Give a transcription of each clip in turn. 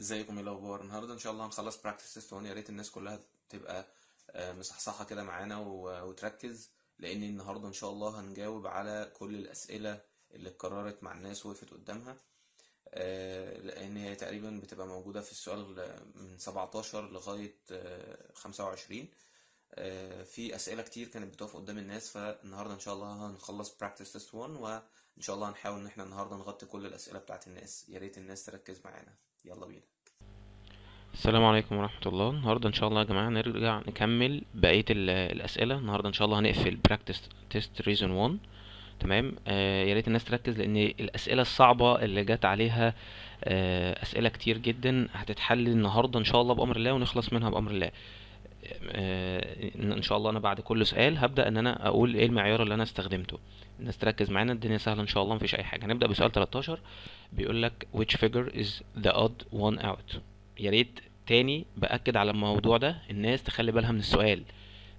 ازيكم يا ايه الاخبار النهارده ان شاء الله هنخلص براكتس تيست يا ريت الناس كلها تبقى آه، مصحصحه كده معانا وتركز لان النهارده ان شاء الله هنجاوب على كل الاسئله اللي اتكررت مع الناس وقفت قدامها آه، لان هي تقريبا بتبقى موجوده في السؤال من 17 لغايه 25 آه، في اسئله كتير كانت بتقف قدام الناس فالنهارده ان شاء الله هنخلص براكتس تيست 1 وان شاء الله هنحاول ان احنا النهارده نغطي كل الاسئله بتاعت الناس يا ريت الناس تركز معانا يلا بينا السلام عليكم ورحمة الله النهاردة ان شاء الله يا جماعة نرجع نكمل بقية الأسئلة النهاردة ان شاء الله هنقفل براكتس تيست ريزون 1 تمام آه يا ريت الناس تركز لأن الأسئلة الصعبة اللي جت عليها آه أسئلة كتير جدا هتتحل النهاردة ان شاء الله بأمر الله ونخلص منها بأمر الله آه ان شاء الله انا بعد كل سؤال هبدا ان انا اقول ايه المعيار اللي انا استخدمته الناس تركز معانا الدنيا سهله ان شاء الله مفيش اي حاجه هنبدا بسؤال 13 بيقول لك which figure is the odd one out يا ريت تاني باكد على الموضوع ده الناس تخلي بالها من السؤال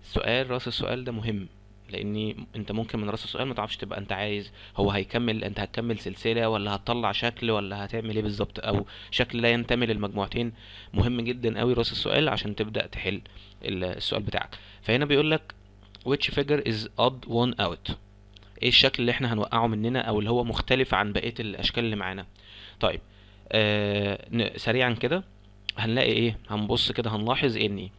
السؤال راس السؤال ده مهم لان انت ممكن من راس السؤال ما تعرفش تبقى انت عايز هو هيكمل انت هتكمل سلسله ولا هتطلع شكل ولا هتعمل ايه بالظبط او شكل لا ينتمي للمجموعتين مهم جدا قوي راس السؤال عشان تبدا تحل السؤال بتاعك فهنا بيقول لك which figure is odd one out ايه الشكل اللي احنا هنوقعه مننا او اللي هو مختلف عن بقيه الاشكال اللي معانا طيب آه سريعا كده هنلاقي ايه هنبص كده هنلاحظ ان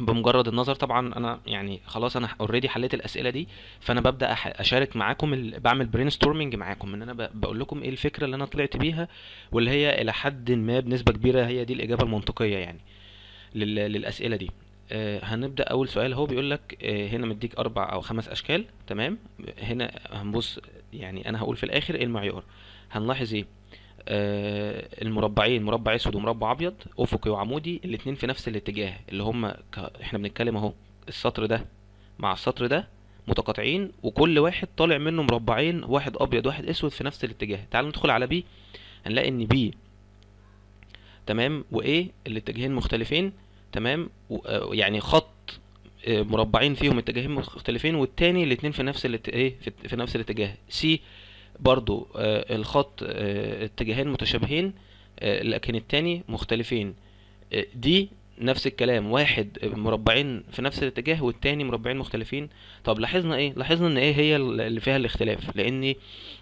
بمجرد النظر طبعا انا يعني خلاص انا اوريدي حليت الاسئله دي فانا ببدا اشارك معاكم ال... بعمل برين ستورمنج معاكم ان انا ب... بقول لكم ايه الفكره اللي انا طلعت بيها واللي هي الى حد ما بنسبه كبيره هي دي الاجابه المنطقيه يعني لل... للاسئله دي آه هنبدا اول سؤال هو بيقول لك آه هنا مديك اربع او خمس اشكال تمام هنا هنبص يعني انا هقول في الاخر ايه المعيار هنلاحظ ايه آه، المربعين مربع اسود ومربع ابيض افقي وعمودي الاثنين في نفس الاتجاه اللي هم ك... احنا بنتكلم اهو السطر ده مع السطر ده متقاطعين وكل واحد طالع منه مربعين واحد ابيض واحد اسود في نفس الاتجاه تعالوا ندخل على بي هنلاقي ان بي تمام وايه الاتجاهين مختلفين تمام آه، يعني خط آه، مربعين فيهم اتجاهين مختلفين والتاني الاتنين في نفس الات... ايه في نفس الاتجاه سي برضو آه، الخط آه، اتجاهين متشابهين آه، لكن التاني مختلفين دي نفس الكلام واحد مربعين في نفس الاتجاه والتاني مربعين مختلفين طب لاحظنا ايه لاحظنا ان ايه هي اللي فيها الاختلاف لان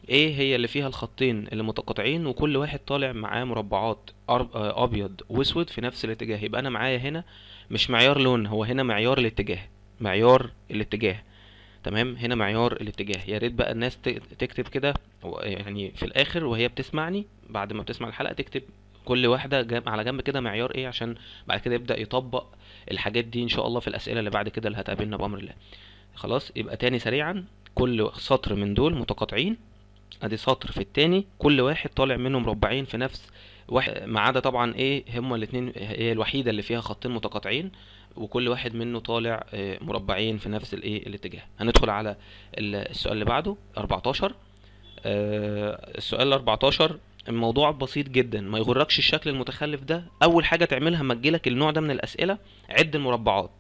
ايه هي اللي فيها الخطين اللي متقاطعين وكل واحد طالع معاه مربعات ابيض واسود في نفس الاتجاه يبقى انا معايا هنا مش معيار لون هو هنا معيار الاتجاه معيار الاتجاه تمام هنا معيار الاتجاه يا ريت بقى الناس تكتب كده يعني في الاخر وهي بتسمعني بعد ما بتسمع الحلقه تكتب كل واحده على جنب كده معيار ايه عشان بعد كده يبدا يطبق الحاجات دي ان شاء الله في الاسئله اللي بعد كده اللي هتقابلنا بامر الله خلاص يبقى تاني سريعا كل سطر من دول متقاطعين ادي سطر في التاني كل واحد طالع منه مربعين في نفس واحد ما عدا طبعا ايه هما الاثنين هي الوحيده اللي فيها خطين متقاطعين وكل واحد منه طالع آه، مربعين في نفس الايه الاتجاه هندخل على السؤال اللي بعده 14 آه، السؤال 14 الموضوع بسيط جدا ما يغركش الشكل المتخلف ده اول حاجه تعملها اما تجيلك النوع ده من الاسئله عد المربعات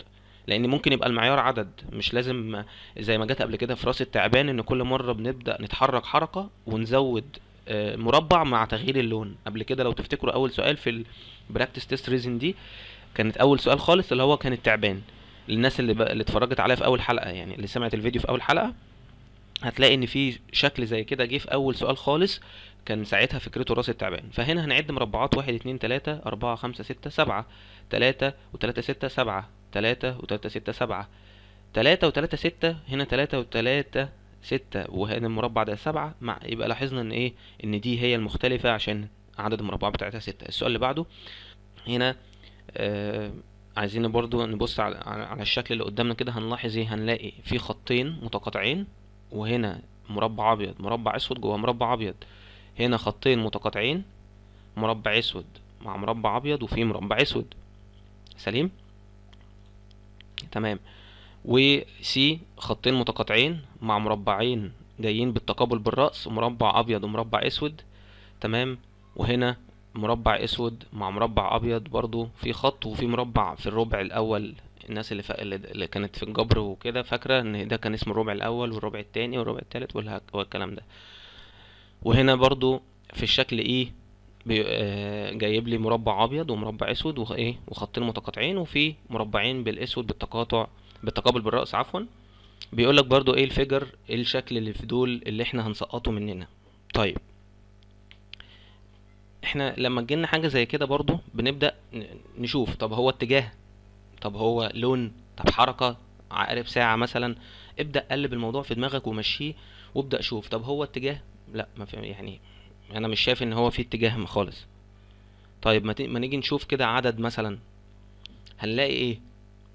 لان ممكن يبقى المعيار عدد مش لازم زي ما جت قبل كده في راس التعبان ان كل مره بنبدا نتحرك حركه ونزود آه، مربع مع تغيير اللون قبل كده لو تفتكروا اول سؤال في البراكتس تيست ريزن دي كانت اول سؤال خالص اللي هو كان التعبان للناس اللي, ب... اللي اتفرجت عليها في اول حلقه يعني اللي سمعت الفيديو في اول حلقه هتلاقي ان في شكل زي كده جه في اول سؤال خالص كان ساعتها فكرته راس التعبان فهنا هنعد مربعات واحد اتنين تلاتة أربعة خمسة ستة سبعة تلاتة وتلاتة ستة سبعة تلاتة وتلاتة ستة سبعة تلاتة وتلاتة ستة هنا تلاتة وتلاتة ستة وهنا المربع ده سبعة مع يبقى لاحظنا ان ايه ان دي هي المختلفة عشان عدد المربعات بتاعتها ستة السؤال اللي بعده هنا آه، عايزين برضو نبص على, على الشكل اللي قدامنا كده هنلاحظ ايه هنلاقي في خطين متقاطعين وهنا مربع ابيض مربع اسود جوه مربع ابيض هنا خطين متقاطعين مربع اسود مع مربع ابيض وفي مربع اسود سليم تمام و سي خطين متقاطعين مع مربعين جايين بالتقابل بالرأس مربع ابيض ومربع اسود تمام وهنا مربع اسود مع مربع ابيض برضو في خط وفي مربع في الربع الاول الناس اللي, ف... اللي كانت في الجبر وكده فاكره ان ده كان اسمه الربع الاول والربع التاني والربع التالت والكلام ده وهنا برضو في الشكل ايه بي... آه، جايب لي مربع ابيض ومربع اسود وايه وخطين متقاطعين وفي مربعين بالاسود بالتقاطع بالتقابل بالراس عفوا بيقولك برضو ايه الفجر ايه الشكل اللي في دول اللي احنا هنسقطه مننا طيب احنا لما تجيلنا حاجه زي كده برضو بنبدا نشوف طب هو اتجاه طب هو لون طب حركه عقارب ساعه مثلا ابدا قلب الموضوع في دماغك ومشيه وابدا شوف طب هو اتجاه لا ما في يعني انا مش شايف ان هو في اتجاه خالص طيب ما, ما نيجي نشوف كده عدد مثلا هنلاقي ايه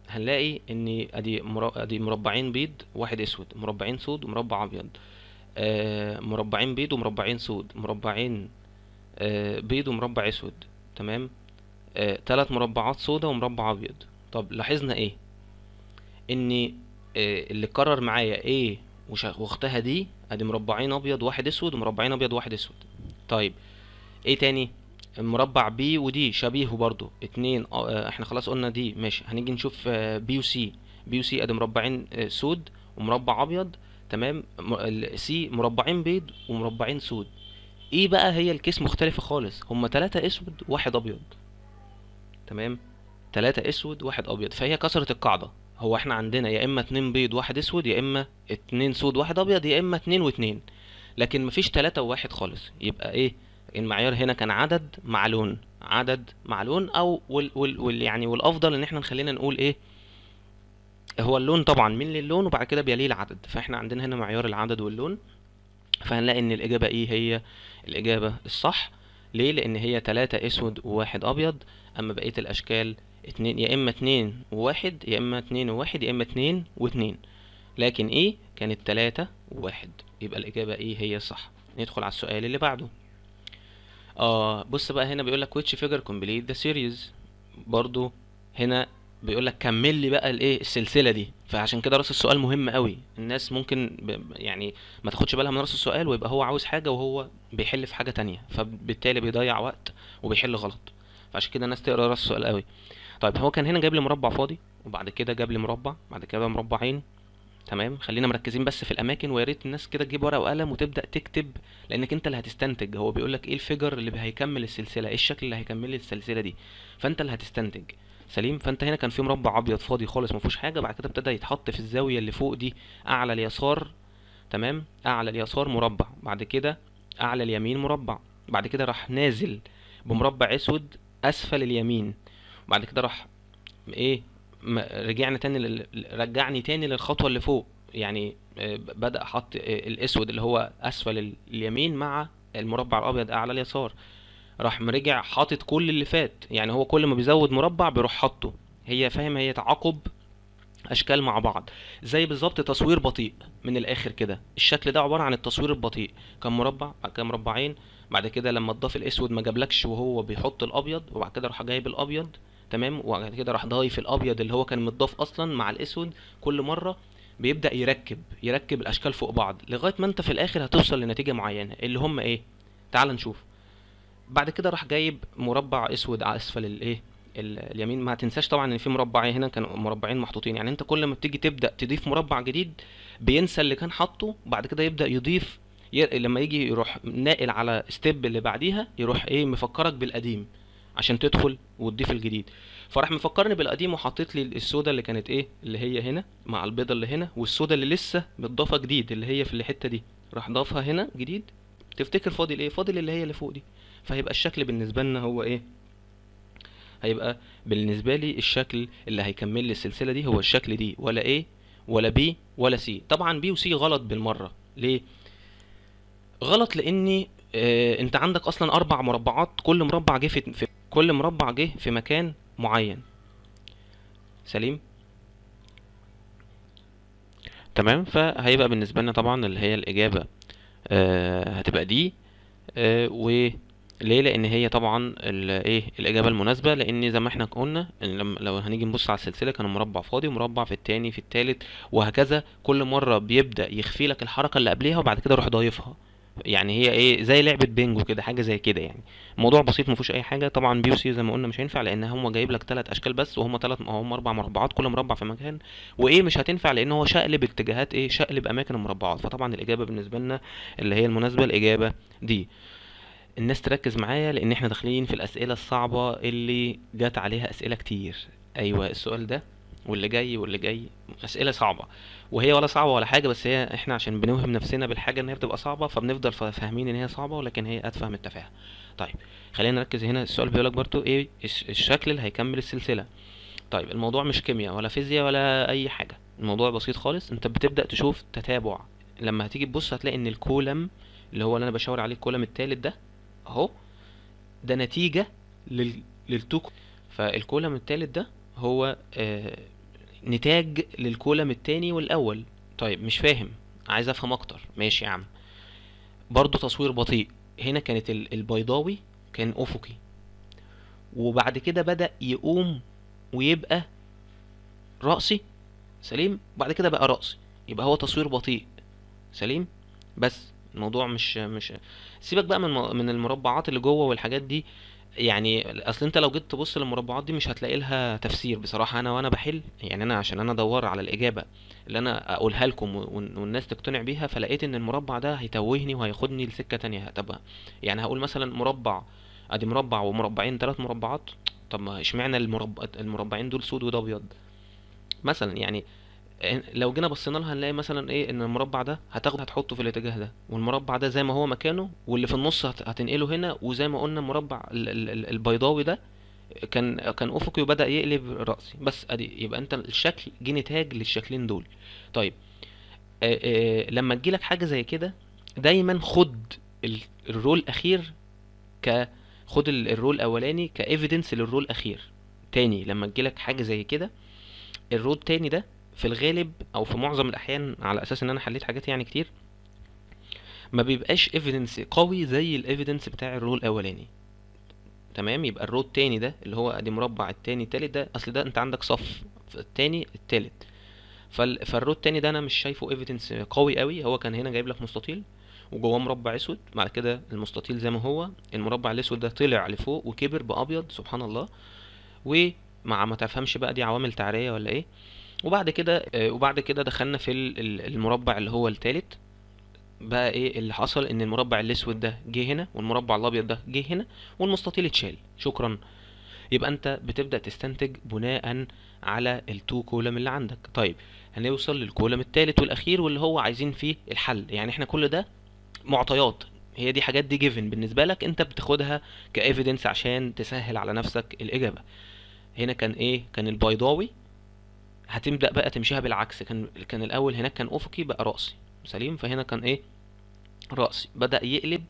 هنلاقي ان ادي ادي مربعين بيض واحد اسود مربعين سود ومربع ابيض آه مربعين بيض ومربعين سود مربعين آه، بيض ومربع اسود تمام ثلاث آه، مربعات سودا ومربع ابيض طب لاحظنا ايه ان آه، اللي اتكرر معايا ايه واختها دي ادي مربعين ابيض واحد اسود ومربعين ابيض واحد اسود طيب ايه تاني مربع بي ودي شبيهه برضو اتنين احنا خلاص قلنا دي ماشي هنيجي نشوف بي وسي بي وسي ادي مربعين سود ومربع ابيض تمام سي مربعين بيض ومربعين سود ايه بقى هي الكيس مختلفة خالص هما تلاتة اسود واحد ابيض تمام تلاتة اسود واحد ابيض فهي كسرت القاعدة هو احنا عندنا يا اما اتنين بيض واحد اسود يا اما اتنين سود واحد ابيض يا اما اتنين واتنين لكن مفيش تلاتة وواحد خالص يبقى ايه المعيار هنا كان عدد مع لون عدد مع لون او وال وال وال يعني والافضل ان احنا نخلينا نقول ايه هو اللون طبعا من للون وبعد كده بيليه العدد فاحنا عندنا هنا معيار العدد واللون فهنلاقي ان الاجابة ايه هي الاجابة الصح ليه لان هي تلاتة اسود وواحد ابيض اما بقية الاشكال اتنين يا اما اتنين وواحد يا اما اتنين وواحد يا اما اتنين واتنين لكن ايه كانت تلاتة وواحد يبقى الاجابة ايه هي الصح ندخل على السؤال اللي بعده اه بص بقى هنا بيقولك which figure complete the series برضو هنا بيقول لك كمل لي بقى الايه السلسله دي فعشان كده راس السؤال مهم قوي الناس ممكن يعني ما تاخدش بالها من راس السؤال ويبقى هو عاوز حاجه وهو بيحل في حاجه تانية فبالتالي بيضيع وقت وبيحل غلط فعشان كده الناس تقرا راس السؤال قوي طيب هو كان هنا جاب لي مربع فاضي وبعد كده جاب لي مربع بعد كده مربعين تمام خلينا مركزين بس في الاماكن ويا ريت الناس كده تجيب ورقه وقلم وتبدا تكتب لانك انت اللي هتستنتج هو بيقول لك ايه الفيجر اللي هيكمل السلسله ايه الشكل اللي هيكمل السلسله دي فانت اللي هتستنتج سليم فانت هنا كان في مربع ابيض فاضي خالص ما فيهوش حاجه بعد كده ابتدى يتحط في الزاويه اللي فوق دي اعلى اليسار تمام اعلى اليسار مربع بعد كده اعلى اليمين مربع بعد كده راح نازل بمربع اسود اسفل اليمين بعد كده راح ايه رجعنا تاني لل... رجعني تاني للخطوه اللي فوق يعني آه، بدا حط آه، الاسود اللي هو اسفل اليمين مع المربع الابيض اعلى اليسار راح مرجع حاطط كل اللي فات يعني هو كل ما بيزود مربع بيروح حاطه هي فاهم هي تعاقب اشكال مع بعض زي بالظبط تصوير بطيء من الاخر كده الشكل ده عباره عن التصوير البطيء كان مربع كان مربعين بعد كده لما اضاف الاسود ما جابلكش وهو بيحط الابيض وبعد كده راح جايب الابيض تمام وبعد كده راح ضايف الابيض اللي هو كان متضاف اصلا مع الاسود كل مره بيبدا يركب يركب الاشكال فوق بعض لغايه ما انت في الاخر هتوصل لنتيجه معينه اللي هم ايه تعال نشوف بعد كده راح جايب مربع اسود على اسفل الايه اليمين ما تنساش طبعا ان في مربعين هنا كانوا مربعين محطوطين يعني انت كل ما بتيجي تبدا تضيف مربع جديد بينسى اللي كان حاطه بعد كده يبدا يضيف ي... لما يجي يروح ناقل على ستيب اللي بعديها يروح ايه مفكرك بالقديم عشان تدخل وتضيف الجديد فراح مفكرني بالقديم وحاطط لي السودا اللي كانت ايه اللي هي هنا مع البيضه اللي هنا والسودا اللي لسه متضافه جديد اللي هي في الحته دي راح ضافها هنا جديد تفتكر فاضل ايه فاضل اللي هي اللي فوق دي فهيبقى الشكل بالنسبة لنا هو ايه هيبقى بالنسبة لي الشكل اللي هيكمل لي السلسلة دي هو الشكل دي ولا ايه ولا بي ولا سي طبعا بي وسي غلط بالمرة ليه غلط لاني آه انت عندك اصلا اربع مربعات كل مربع جه في, في كل مربع جه في مكان معين سليم تمام فهيبقى بالنسبة لنا طبعا اللي هي الإجابة آه هتبقى دي آه و ليه لان هي طبعا ايه الاجابه المناسبه لان زي ما احنا قلنا لو هنيجي نبص على السلسله كان مربع فاضي ومربع في التاني في التالت وهكذا كل مره بيبدا يخفي لك الحركه اللي قبلها وبعد كده يروح ضايفها يعني هي ايه زي لعبه بينجو كده حاجه زي كده يعني موضوع بسيط ما اي حاجه طبعا بيو سي زي ما قلنا مش هينفع لان هم جايب لك ثلاث اشكال بس وهم ثلاث هم اربع مربعات كل مربع في مكان وايه مش هتنفع لان هو شقلب اتجاهات ايه شقلب اماكن المربعات فطبعا الاجابه بالنسبه لنا اللي هي المناسبه الاجابه دي الناس تركز معايا لان احنا داخلين في الاسئله الصعبه اللي جات عليها اسئله كتير ايوه السؤال ده واللي جاي واللي جاي اسئله صعبه وهي ولا صعبه ولا حاجه بس هي احنا عشان بنوهم نفسنا بالحاجه ان هي بتبقى صعبه فبنفضل فاهمين ان هي صعبه ولكن هي من التفاهه طيب خلينا نركز هنا السؤال بيقول لك برضو ايه الشكل اللي هيكمل السلسله طيب الموضوع مش كيمياء ولا فيزياء ولا اي حاجه الموضوع بسيط خالص انت بتبدا تشوف تتابع لما هتيجي تبص هتلاقي ان الكولم اللي هو اللي انا بشاور عليه الكولم التالت ده اهو ده نتيجة لل... للتوك فالكولم التالت ده هو آه نتاج للكولم التاني والاول طيب مش فاهم عايز افهم اكتر ماشي يا عم برضو تصوير بطيء هنا كانت البيضاوي كان افقي وبعد كده بدأ يقوم ويبقى رأسي سليم بعد كده بقى رأسي يبقى هو تصوير بطيء سليم بس الموضوع مش مش سيبك بقى من من المربعات اللي جوه والحاجات دي يعني اصل انت لو جيت تبص للمربعات دي مش هتلاقي لها تفسير بصراحه انا وانا بحل يعني انا عشان انا ادور على الاجابه اللي انا اقولها لكم والناس تقتنع بيها فلقيت ان المربع ده هيتوهني وهياخدني لسكه تانية طب يعني هقول مثلا مربع ادي مربع ومربعين ثلاث مربعات طب ما اشمعنى المربع المربعين دول سود وده ابيض مثلا يعني لو جينا بصينا لها هنلاقي مثلا ايه ان المربع ده هتاخده هتحطه في الاتجاه ده والمربع ده زي ما هو مكانه واللي في النص هتنقله هنا وزي ما قلنا المربع البيضاوي ده كان كان افقي وبدا يقلب راسي بس ادي يبقى انت الشكل جه نتاج للشكلين دول طيب آآ آآ لما تجيلك حاجه زي كده دايما خد الرول الاخير ك خد الرول الاولاني كايفيدنس للرول الاخير تاني لما تجيلك حاجه زي كده الرول التاني ده في الغالب او في معظم الاحيان على اساس ان انا حليت حاجات يعني كتير ما بيبقاش ايفيدنس قوي زي الايفيدنس بتاع الرول الاولاني تمام يبقى الرو التاني ده اللي هو ادي مربع التاني التالت ده اصل ده انت عندك صف التاني التالت فالرو التاني ده انا مش شايفه ايفيدنس قوي قوي هو كان هنا جايب لك مستطيل وجواه مربع اسود بعد كده المستطيل زي ما هو المربع الاسود ده طلع لفوق وكبر بابيض سبحان الله ومع ما تفهمش بقى دي عوامل تعريه ولا ايه وبعد كده آه، وبعد كده دخلنا في المربع اللي هو التالت بقى ايه اللي حصل ان المربع الاسود ده جه هنا والمربع الابيض ده جه هنا والمستطيل اتشال شكرا يبقى انت بتبدا تستنتج بناء على التو كولم اللي عندك طيب هنوصل للكولم الثالث والاخير واللي هو عايزين فيه الحل يعني احنا كل ده معطيات هي دي حاجات دي جيفن بالنسبه لك انت بتاخدها كايفيدنس عشان تسهل على نفسك الاجابه هنا كان ايه كان البيضاوي هتبدا بقى تمشيها بالعكس كان كان الاول هناك كان افقي بقى راسي سليم فهنا كان ايه راسي بدا يقلب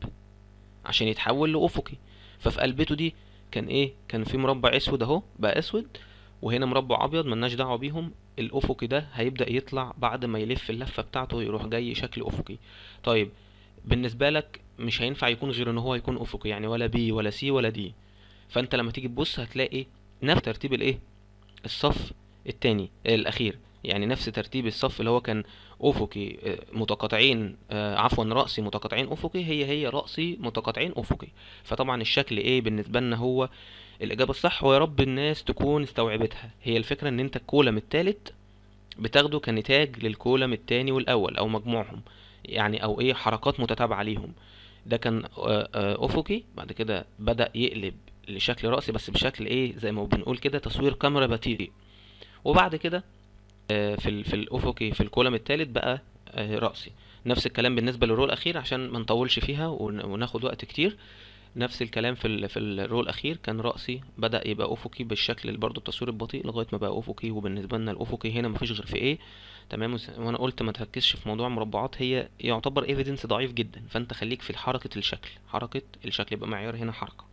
عشان يتحول لافقي ففي قلبته دي كان ايه كان في مربع اسود اهو بقى اسود وهنا مربع ابيض ملناش دعوه بيهم الافقي ده هيبدا يطلع بعد ما يلف اللفه بتاعته يروح جاي شكل افقي طيب بالنسبه لك مش هينفع يكون غير ان هو يكون افقي يعني ولا بي ولا سي ولا دي فانت لما تيجي تبص هتلاقي نفس ترتيب الايه الصف التاني آه، الاخير يعني نفس ترتيب الصف اللي هو كان افقي آه، متقاطعين آه، عفوا راسي متقاطعين افقي هي هي راسي متقاطعين افقي فطبعا الشكل ايه بالنسبه لنا هو الاجابه الصح ويا رب الناس تكون استوعبتها هي الفكره ان انت الكولم التالت بتاخده كنتاج للكولم التاني والاول او مجموعهم يعني او ايه حركات متتابعه ليهم ده كان افقي بعد كده بدا يقلب لشكل راسي بس بشكل ايه زي ما بنقول كده تصوير كاميرا باتيري وبعد كده آه، في ال في الافقي في الكولم الثالث بقى آه، راسي نفس الكلام بالنسبه للرو الاخير عشان ما نطولش فيها وناخد وقت كتير نفس الكلام في ال في الرو الاخير كان راسي بدا يبقى افقي بالشكل برضو التصوير البطيء لغايه ما بقى افقي وبالنسبه لنا الافقي هنا مفيش غير في ايه تمام وانا قلت ما تركزش في موضوع مربعات هي يعتبر ايفيدنس ضعيف جدا فانت خليك في حركه الشكل حركه الشكل يبقى معيار هنا حركه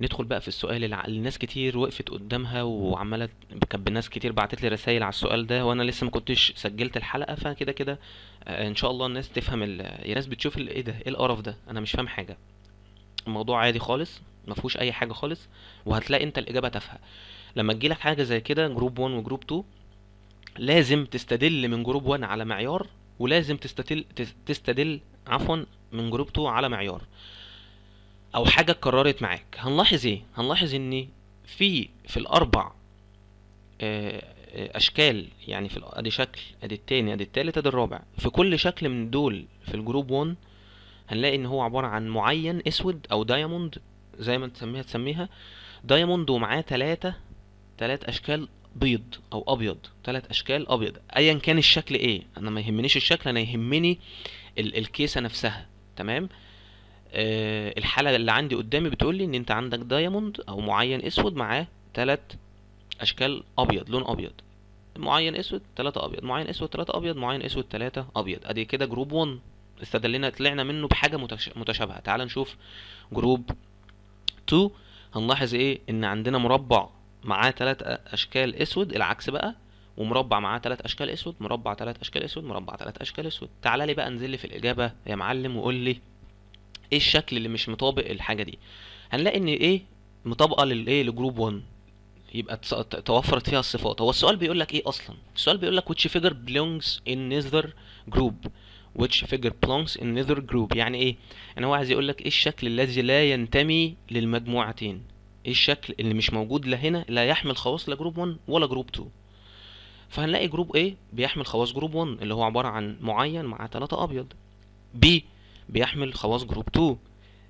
ندخل بقى في السؤال اللي ناس كتير وقفت قدامها وعماله كانت ناس كتير بعتت لي رسايل على السؤال ده وانا لسه ما كنتش سجلت الحلقه فكده كده آه، ان شاء الله الناس تفهم ال... يا ناس بتشوف ايه ده ايه القرف ده انا مش فاهم حاجه الموضوع عادي خالص ما فيهوش اي حاجه خالص وهتلاقي انت الاجابه تافهه لما تجيلك حاجه زي كده جروب 1 وجروب 2 لازم تستدل من جروب 1 على معيار ولازم تستدل تستدل عفوا من جروب 2 على معيار او حاجه اتكررت معاك هنلاحظ ايه هنلاحظ ان في في الاربع آه، اشكال يعني في ادي شكل ادي التاني ادي التالت ادي الرابع في كل شكل من دول في الجروب 1 هنلاقي ان هو عباره عن معين اسود او دايموند زي ما تسميها تسميها دايموند ومعاه تلاتة تلات اشكال بيض او ابيض تلات اشكال ابيض ايا كان الشكل ايه انا ما يهمنيش الشكل انا يهمني ال الكيسه نفسها تمام آه، الحاله اللي عندي قدامي بتقول لي ان انت عندك دايموند او معين اسود معاه ثلاث اشكال ابيض لون ابيض معين اسود ثلاثة ابيض معين اسود ثلاثة ابيض معين اسود ثلاثة ابيض ادي كده جروب 1 استدلنا طلعنا منه بحاجه متشابهه تعال نشوف جروب 2 هنلاحظ ايه ان عندنا مربع معاه ثلاث اشكال اسود العكس بقى ومربع معاه ثلاث اشكال اسود مربع ثلاث اشكال اسود مربع ثلاث اشكال اسود تعال لي بقى انزل لي في الاجابه يا معلم وقول لي ايه الشكل اللي مش مطابق الحاجه دي هنلاقي ان ايه مطابقه للايه لجروب 1 يبقى توفرت فيها الصفات هو السؤال بيقول لك ايه اصلا السؤال بيقول لك which figure belongs in neither group which figure belongs in neither group يعني ايه انا هو عايز يقول لك ايه الشكل الذي لا ينتمي للمجموعتين ايه الشكل اللي مش موجود لا هنا لا يحمل خواص لا جروب 1 ولا جروب 2 فهنلاقي جروب A بيحمل خواص جروب 1 اللي هو عبارة عن معين مع ثلاثه أبيض B بيحمل خواص جروب 2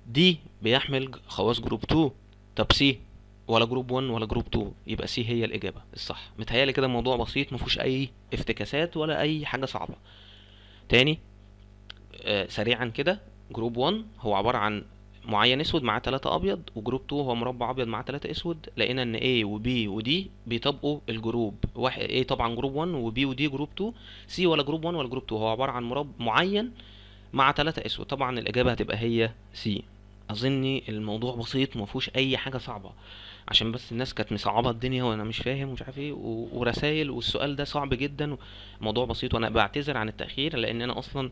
دي بيحمل خواص جروب 2 طب سي ولا جروب 1 ولا جروب 2 يبقى سي هي الاجابه الصح متهيالي كده الموضوع بسيط مفيهوش اي افتكاسات ولا اي حاجه صعبه تاني آه سريعا كده جروب 1 هو عباره عن معين اسود معاه 3 ابيض وجروب 2 هو مربع ابيض معاه 3 اسود لقينا ان A و B و D بيطبقوا الجروب واحد A طبعا جروب 1 و B و D جروب 2 C ولا جروب 1 ولا جروب 2 هو عباره عن مربع معين مع تلاتة اسود طبعا الإجابة هتبقى هي سي أظني الموضوع بسيط مفهوش أي حاجة صعبة عشان بس الناس كانت مصعبة الدنيا وأنا مش فاهم ومش عارف إيه ورسايل والسؤال ده صعب جدا الموضوع بسيط وأنا بعتذر عن التأخير لأن أنا أصلا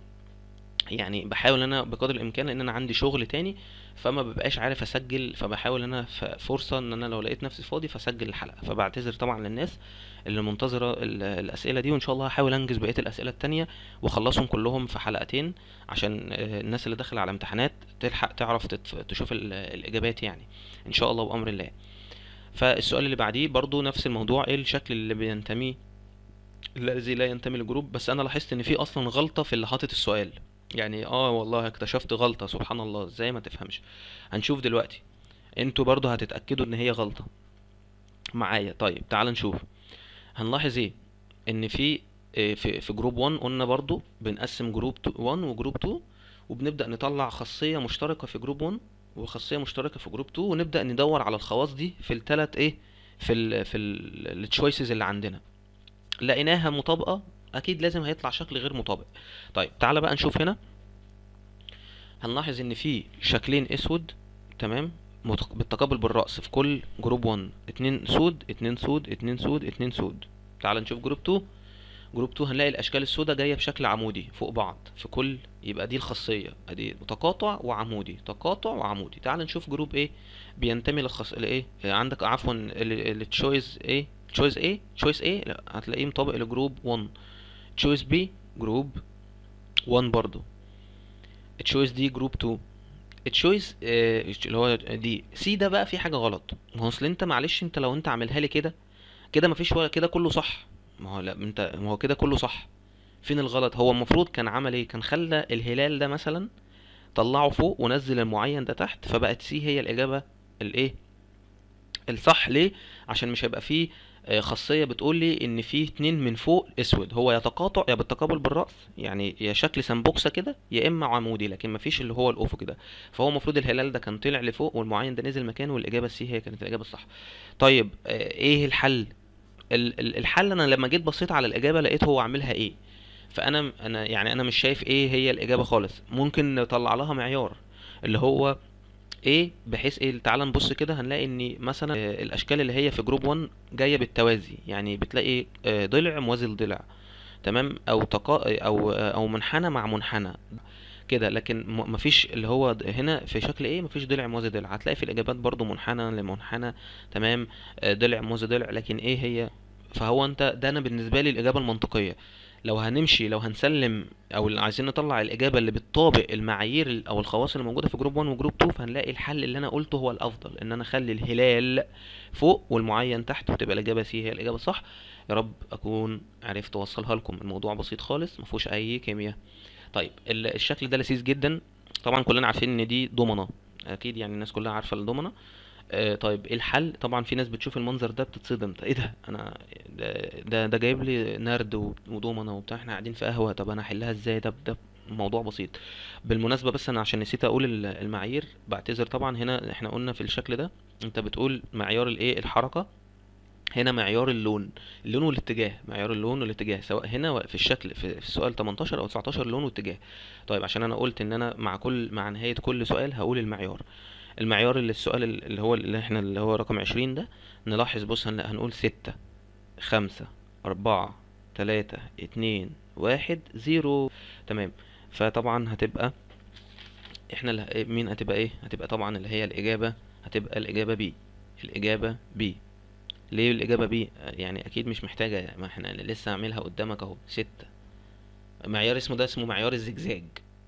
يعني بحاول انا بقدر الامكان لان انا عندي شغل تاني فما ببقاش عارف اسجل فبحاول انا فرصه ان انا لو لقيت نفسي فاضي فاسجل الحلقه فبعتذر طبعا للناس اللي منتظره الاسئله دي وان شاء الله هحاول انجز بقيه الاسئله التانية واخلصهم كلهم في حلقتين عشان آه، الناس اللي داخله على امتحانات تلحق تعرف تشوف الاجابات يعني ان شاء الله وامر الله فالسؤال اللي بعديه برضو نفس الموضوع ايه الشكل اللي بينتميه الذي لا ينتمي للجروب بس انا لاحظت ان في اصلا غلطه في اللي حاطط السؤال يعني اه والله اكتشفت غلطة سبحان الله ازاي ما تفهمش هنشوف دلوقتي انتوا برضو هتتأكدوا ان هي غلطة معايا طيب تعال نشوف هنلاحظ ايه ان في آه، في, في جروب 1 قلنا برضو بنقسم جروب 1 وجروب 2 وبنبدأ نطلع خاصية مشتركة في جروب 1 وخاصية مشتركة في جروب 2 ونبدأ ندور على الخواص دي في التلات ايه في الـ في التشويسز اللي عندنا لقيناها مطابقة اكيد لازم هيطلع شكل غير مطابق طيب تعالى بقى نشوف هنا هنلاحظ ان في شكلين اسود تمام بالتقابل بالرأس في كل جروب 1 اتنين سود اتنين سود اتنين سود اتنين سود تعالى نشوف جروب 2 جروب 2 هنلاقي الاشكال السوداء جايه بشكل عمودي فوق بعض في كل يبقى دي الخاصيه ادي تقاطع وعمودي تقاطع وعمودي تعالى نشوف جروب ايه بينتمي للخاص لايه عندك عفوا التشويس ايه تشويس ايه تشويس ايه هتلاقيه مطابق لجروب 1 تشويس بي جروب 1 برضو تشويس دي جروب 2 تشويس اللي هو دي سي ده بقى في حاجه غلط ما هو اصل انت معلش انت لو انت عاملها لي كده كده مفيش ولا كده كله صح ما هو لا انت ما هو كده كله صح فين الغلط هو المفروض كان عمل ايه كان خلى الهلال ده مثلا طلعه فوق ونزل المعين ده تحت فبقت سي هي الاجابه الايه الصح ليه عشان مش هيبقى فيه آه، خاصيه بتقول لي ان في اتنين من فوق اسود هو يا تقاطع يا بالتقابل بالراس يعني يا شكل سنبوكسه كده يا اما عمودي لكن مفيش اللي هو الافق ده فهو المفروض الهلال ده كان طلع لفوق والمعين ده نزل مكانه والاجابه السي هي كانت الاجابه الصح طيب آه، ايه الحل الحل انا لما جيت بصيت على الاجابه لقيت هو عاملها ايه فانا انا يعني انا مش شايف ايه هي الاجابه خالص ممكن نطلع لها معيار اللي هو ايه بحيث ايه تعال نبص كده هنلاقي ان مثلا آه، الاشكال اللي هي في جروب 1 جايه بالتوازي يعني بتلاقي آه، ضلع موازي لضلع تمام او تقا او او منحنى مع منحنى كده لكن مفيش اللي هو هنا في شكل ايه مفيش ضلع موازي ضلع هتلاقي في الاجابات برضو منحنى لمنحنى تمام آه، ضلع موازي ضلع لكن ايه هي فهو انت ده انا بالنسبه لي الاجابه المنطقيه لو هنمشي لو هنسلم او عايزين نطلع الاجابه اللي بتطابق المعايير او الخواص اللي موجوده في جروب 1 وجروب 2 فهنلاقي الحل اللي انا قلته هو الافضل ان انا اخلي الهلال فوق والمعين تحت وتبقى الاجابه سي هي الاجابه الصح يا رب اكون عرفت اوصلها لكم الموضوع بسيط خالص ما فيهوش اي كيمياء طيب الشكل ده لذيذ جدا طبعا كلنا عارفين ان دي ضمنه اكيد يعني الناس كلها عارفه الضمنه آه، طيب ايه الحل طبعا في ناس بتشوف المنظر ده بتتصدم ايه ده انا ده ده جايب لي نرد ودومنا وبتاع احنا قاعدين في قهوه طب انا احلها ازاي ده ده موضوع بسيط بالمناسبه بس انا عشان نسيت اقول المعايير بعتذر طبعا هنا احنا قلنا في الشكل ده انت بتقول معيار الايه الحركه هنا معيار اللون اللون والاتجاه معيار اللون والاتجاه سواء هنا في الشكل في السؤال 18 او 19 لون واتجاه طيب عشان انا قلت ان انا مع كل مع نهايه كل سؤال هقول المعيار المعيار اللي السؤال اللي هو اللي احنا اللي هو رقم عشرين ده نلاحظ بص هنقول ستة خمسة أربعة تلاتة اتنين واحد زيرو تمام فطبعا هتبقى احنا إيه، مين هتبقى ايه هتبقى طبعا اللي هي الإجابة هتبقى الإجابة بي الإجابة بي ليه الإجابة بي يعني أكيد مش محتاجة ما احنا لسه هعملها قدامك أهو ستة معيار اسمه ده اسمه معيار الزجزاج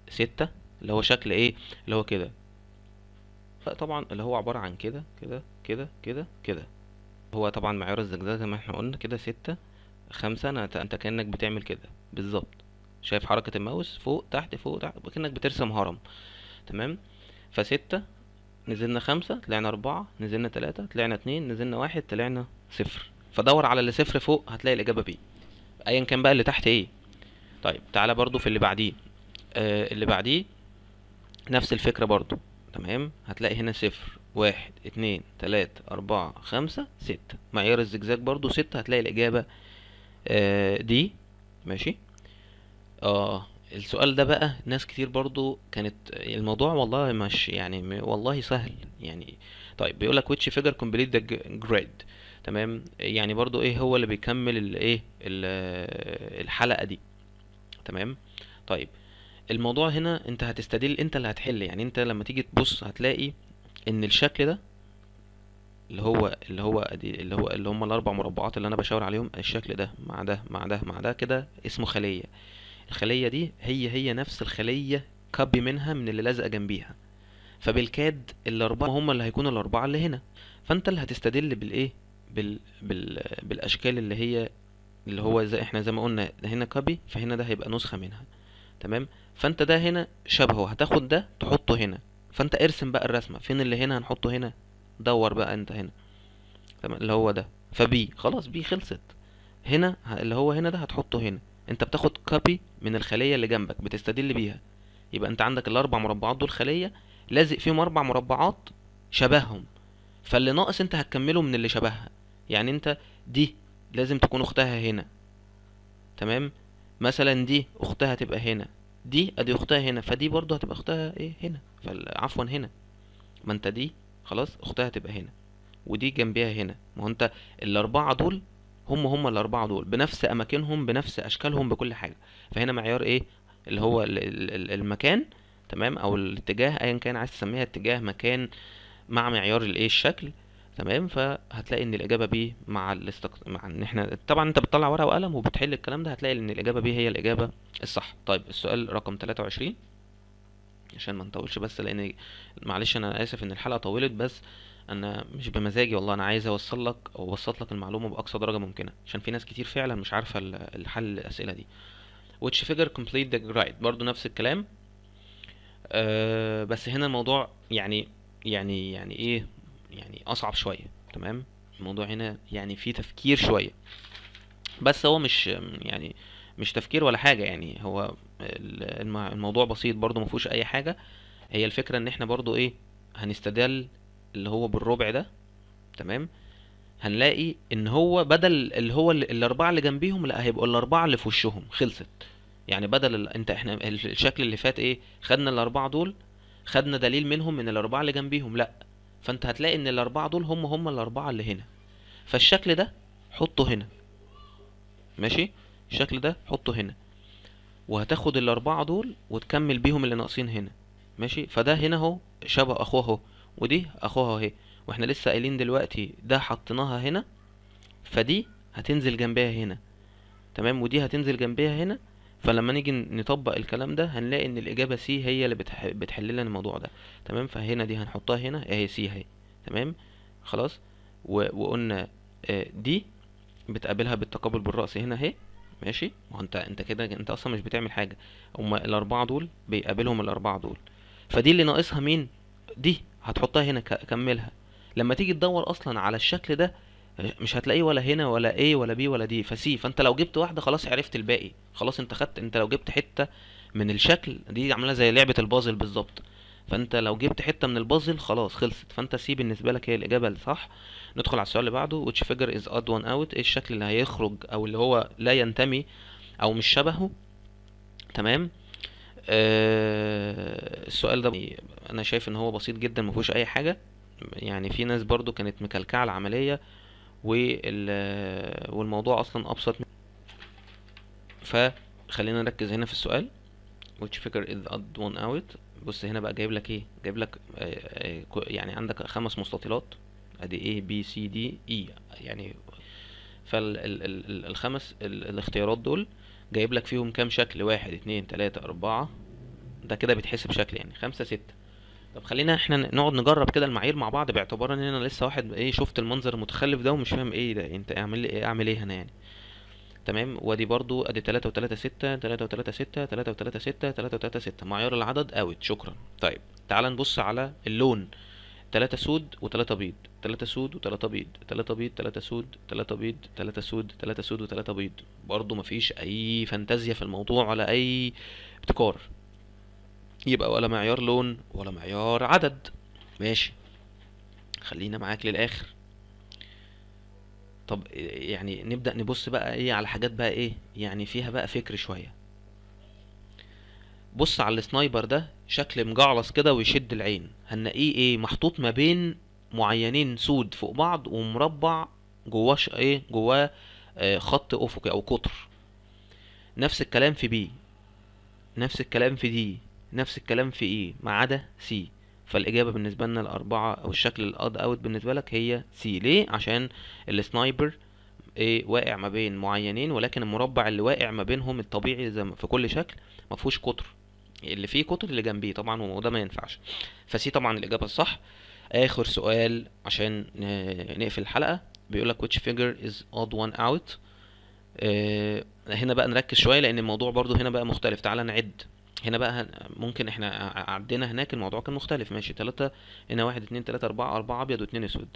ستة اللي هو شكل ايه اللي هو كده لا طبعا اللي هو عبارة عن كده كده كده كده كده هو طبعا معيار الزجزجة زي ما احنا قلنا كده ستة خمسة أنا أنت كأنك بتعمل كده بالظبط شايف حركة الماوس فوق تحت فوق تحت كأنك بترسم هرم تمام فستة نزلنا خمسة طلعنا أربعة نزلنا تلاتة طلعنا اتنين نزلنا واحد طلعنا صفر فدور على اللي صفر فوق هتلاقي الإجابة بي أيا كان بقى اللي تحت إيه طيب تعالى برضو في اللي بعديه آه اللي بعديه نفس الفكرة برضو تمام هتلاقي هنا صفر واحد اتنين تلاتة اربعة خمسة ستة معيار الزجزاج برضو ستة هتلاقي الاجابة آه دي ماشي اه السؤال ده بقى ناس كتير برضو كانت الموضوع والله مش يعني والله سهل يعني طيب بيقول لك ويتش فيجر كومبليت ذا جريد تمام يعني برضو ايه هو اللي بيكمل الايه الحلقه دي تمام طيب الموضوع هنا انت هتستدل انت اللي هتحل يعني انت لما تيجي تبص هتلاقي ان الشكل ده اللي هو اللي هو اللي هو اللي هم الاربع مربعات اللي انا بشاور عليهم الشكل ده مع ده مع ده مع ده كده اسمه خليه الخليه دي هي هي نفس الخليه كبي منها من اللي لازقه جنبيها فبالكاد الاربعه هم اللي هيكونوا الاربعه اللي هنا فانت اللي هتستدل بالايه بال... بال... بالاشكال اللي هي اللي هو زي احنا زي ما قلنا هنا كبي فهنا ده هيبقى نسخه منها تمام فانت ده هنا شبهه هتاخد ده تحطه هنا فانت ارسم بقى الرسمه فين اللي هنا هنحطه هنا دور بقى انت هنا تمام اللي هو ده فبي خلاص بي خلصت هنا اللي هو هنا ده هتحطه هنا انت بتاخد كوبي من الخليه اللي جنبك بتستدل بيها يبقى انت عندك الاربع مربعات دول خليه لازق فيهم اربع مربعات شبههم فاللي ناقص انت هتكمله من اللي شبهها يعني انت دي لازم تكون اختها هنا تمام مثلا دي اختها تبقى هنا دي ادي اختها هنا فدي برضو هتبقى اختها ايه هنا عفوا هنا ما انت دي خلاص اختها هتبقى هنا ودي جنبيها هنا ما هو انت الاربعه دول هم هم الاربعه دول بنفس اماكنهم بنفس اشكالهم بكل حاجه فهنا معيار ايه اللي هو المكان تمام او الاتجاه ايا كان عايز تسميها اتجاه مكان مع معيار الايه الشكل تمام فهتلاقي ان الاجابه ب مع الاستق... مع ان احنا طبعا انت بتطلع ورقه وقلم وبتحل الكلام ده هتلاقي ان الاجابه ب هي الاجابه الصح طيب السؤال رقم 23 عشان ما نطولش بس لان معلش انا اسف ان الحلقه طولت بس انا مش بمزاجي والله انا عايز اوصل لك او لك المعلومه باقصى درجه ممكنه عشان في ناس كتير فعلا مش عارفه الحل الاسئله دي which figure complete the grid برضو نفس الكلام أه بس هنا الموضوع يعني يعني يعني ايه يعني اصعب شويه تمام الموضوع هنا يعني فيه تفكير شويه بس هو مش يعني مش تفكير ولا حاجه يعني هو الموضوع بسيط برضو مفهوش اي حاجه هي الفكره ان احنا برضو ايه هنستدل اللي هو بالربع ده تمام هنلاقي ان هو بدل اللي هو الاربعه اللي جنبيهم لا هيبقوا الاربعه اللي في وشهم خلصت يعني بدل انت احنا الشكل اللي فات ايه خدنا الاربعه دول خدنا دليل منهم من الاربعه اللي جنبيهم لا فانت هتلاقي ان الاربعة دول هم هم الاربعة اللي هنا فالشكل ده حطه هنا ماشي الشكل ده حطه هنا وهتاخد الاربعة دول وتكمل بيهم اللي ناقصين هنا ماشي فده هنا اهو شبه اخوها اهو ودي اخوها اهي واحنا لسه قايلين دلوقتي ده حطيناها هنا فدي هتنزل جنبها هنا تمام ودي هتنزل جنبها هنا فلما نيجي نطبق الكلام ده هنلاقي ان الاجابه سي هي اللي بتح... بتحل لنا الموضوع ده تمام فهنا دي هنحطها هنا اهي سي اهي تمام خلاص و... وقلنا دي آه، بتقابلها بالتقابل بالراس هنا اهي ماشي ما هو انت انت كده انت اصلا مش بتعمل حاجه هما الاربعه دول بيقابلهم الاربعه دول فدي اللي ناقصها مين دي هتحطها هنا كملها لما تيجي تدور اصلا على الشكل ده مش هتلاقيه ولا هنا ولا A ولا B ولا دي فسي فانت لو جبت واحده خلاص عرفت الباقي خلاص انت خدت انت لو جبت حته من الشكل دي عامله زي لعبه البازل بالظبط فانت لو جبت حته من البازل خلاص خلصت فانت سي بالنسبه لك هي الاجابه الصح ندخل على السؤال اللي بعده which figure is odd one out ايه الشكل اللي هيخرج او اللي هو لا ينتمي او مش شبهه تمام آه السؤال ده انا شايف ان هو بسيط جدا مفهوش اي حاجه يعني في ناس برضو كانت مكلكعه العمليه والموضوع اصلا ابسط فخلينا نركز هنا في السؤال which figure is odd one out بص هنا بقى جايب لك ايه جايب لك آه، آه، يعني عندك خمس مستطيلات ادي A B C D E يعني فالخمس الاختيارات دول جايب لك فيهم كام شكل واحد اتنين تلاتة اربعة ده كده بيتحسب شكل يعني خمسة ستة طب خلينا احنا نقعد نجرب كده المعايير مع بعض باعتبار ان انا لسه واحد ايه شفت المنظر المتخلف ده ومش فاهم ايه ده انت اعمل ايه اعمل ايه هنا يعني تمام وادي برضو ادي 3 و3 6 3 و3 6 3 و3 6 3 و3 6 معيار العدد اوت شكرا طيب تعال نبص على اللون 3 سود و3 بيض 3 سود و3 بيض 3 بيض 3 سود 3 بيض 3 سود 3 سود و3 بيض برضو مفيش اي فانتازيا في الموضوع ولا اي ابتكار يبقى ولا معيار لون ولا معيار عدد ماشي خلينا معاك للاخر طب يعني نبدأ نبص بقى ايه على حاجات بقى ايه يعني فيها بقى فكر شوية بص على السنايبر ده شكل مجعلص كده ويشد العين هنلاقيه ايه محطوط ما بين معينين سود فوق بعض ومربع جواه ايه جواه آه، خط افقي او قطر نفس الكلام في بي نفس الكلام في دي نفس الكلام في ايه ما عدا سي فالاجابه بالنسبه لنا الاربعه او الشكل الاد اوت بالنسبه لك هي سي ليه عشان السنايبر ايه واقع ما بين معينين ولكن المربع اللي واقع ما بينهم الطبيعي زي في كل شكل ما فيهوش قطر اللي فيه قطر اللي جنبيه طبعا وده ما ينفعش فسي طبعا الاجابه الصح اخر سؤال عشان نقفل الحلقه بيقول لك which figure is odd one out اه هنا بقى نركز شويه لان الموضوع برضو هنا بقى مختلف تعالى نعد هنا بقى ممكن احنا عدينا هناك الموضوع كان مختلف ماشي تلاتة هنا واحد اتنين تلاتة اربعة اربعة ابيض واتنين اسود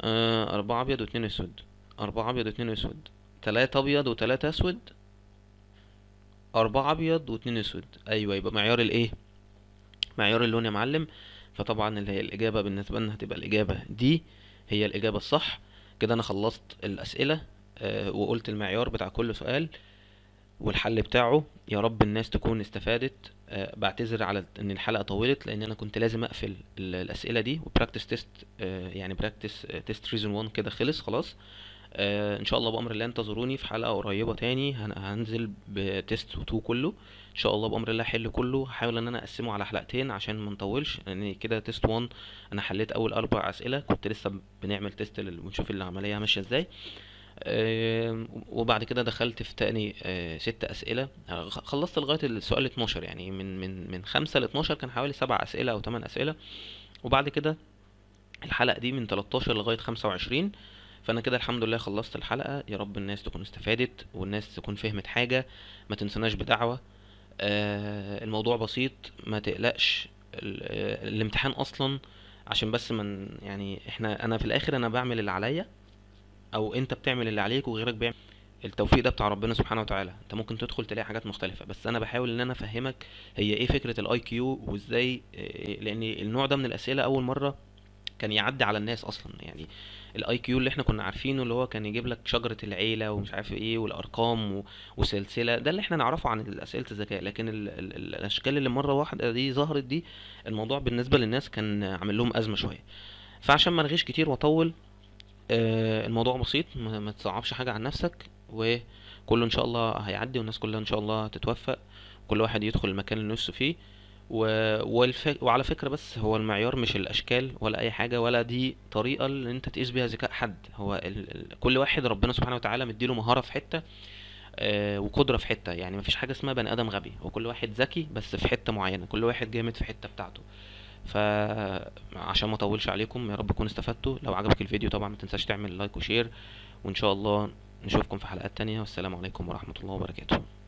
آه، اربعة ابيض واتنين اسود اربعة ابيض واتنين اسود تلاتة ابيض وتلاتة اسود اربعة ابيض واتنين اسود ايوه يبقى معيار الايه معيار اللون يا معلم فطبعا اللي هي الاجابة بالنسبة لنا هتبقى الاجابة دي هي الاجابة الصح كده انا خلصت الاسئلة آه، وقلت المعيار بتاع كل سؤال والحل بتاعه يا رب الناس تكون استفادت أه بعتذر على ان الحلقه طولت لان انا كنت لازم اقفل الاسئله دي وبراكتس تيست أه يعني براكتس تيست ريزون 1 كده خلص خلاص أه ان شاء الله بامر الله انتظروني في حلقه قريبه تاني هنزل بتيست 2 كله ان شاء الله بامر الله حل كله هحاول ان انا اقسمه على حلقتين عشان ما نطولش لان يعني كده تيست 1 انا حليت اول اربع اسئله كنت لسه بنعمل تيست ونشوف العمليه ماشيه ازاي وبعد كده دخلت في تاني آه، ست اسئله خلصت لغايه السؤال 12 يعني من من من 5 ل 12 كان حوالي سبع اسئله او ثمان اسئله وبعد كده الحلقه دي من 13 لغايه 25 فانا كده الحمد لله خلصت الحلقه يا رب الناس تكون استفادت والناس تكون فهمت حاجه ما تنسناش بدعوه آه، الموضوع بسيط ما تقلقش آه، الامتحان اصلا عشان بس من يعني احنا انا في الاخر انا بعمل اللي عليا او انت بتعمل اللي عليك وغيرك بيعمل التوفيق ده بتاع ربنا سبحانه وتعالى انت ممكن تدخل تلاقي حاجات مختلفه بس انا بحاول ان انا افهمك هي ايه فكره الاي كيو وازاي آه، لان النوع ده من الاسئله اول مره كان يعدي على الناس اصلا يعني الاي كيو اللي احنا كنا عارفينه اللي هو كان يجيب لك شجره العيله ومش عارف ايه والارقام و... وسلسله ده اللي احنا نعرفه عن اسئله الذكاء لكن ال... ال... الاشكال اللي مره واحده دي ظهرت دي الموضوع بالنسبه للناس كان عامل لهم ازمه شويه فعشان ما نغيش كتير واطول آه، الموضوع بسيط ما تصعبش حاجة عن نفسك وكله ان شاء الله هيعدي والناس كلها ان شاء الله تتوفق كل واحد يدخل المكان اللي نفسه فيه و... والف... وعلى فكرة بس هو المعيار مش الأشكال ولا أي حاجة ولا دي طريقة اللي أنت تقيس بيها ذكاء حد هو ال... ال... كل واحد ربنا سبحانه وتعالى مديله مهارة في حتة آه وقدرة في حتة يعني مفيش حاجة اسمها بني آدم غبي هو كل واحد ذكي بس في حتة معينة كل واحد جامد في حتة بتاعته فعشان ما اطولش عليكم يا رب تكونوا استفدتوا لو عجبك الفيديو طبعا ما تنساش تعمل لايك وشير وان شاء الله نشوفكم في حلقات تانية والسلام عليكم ورحمة الله وبركاته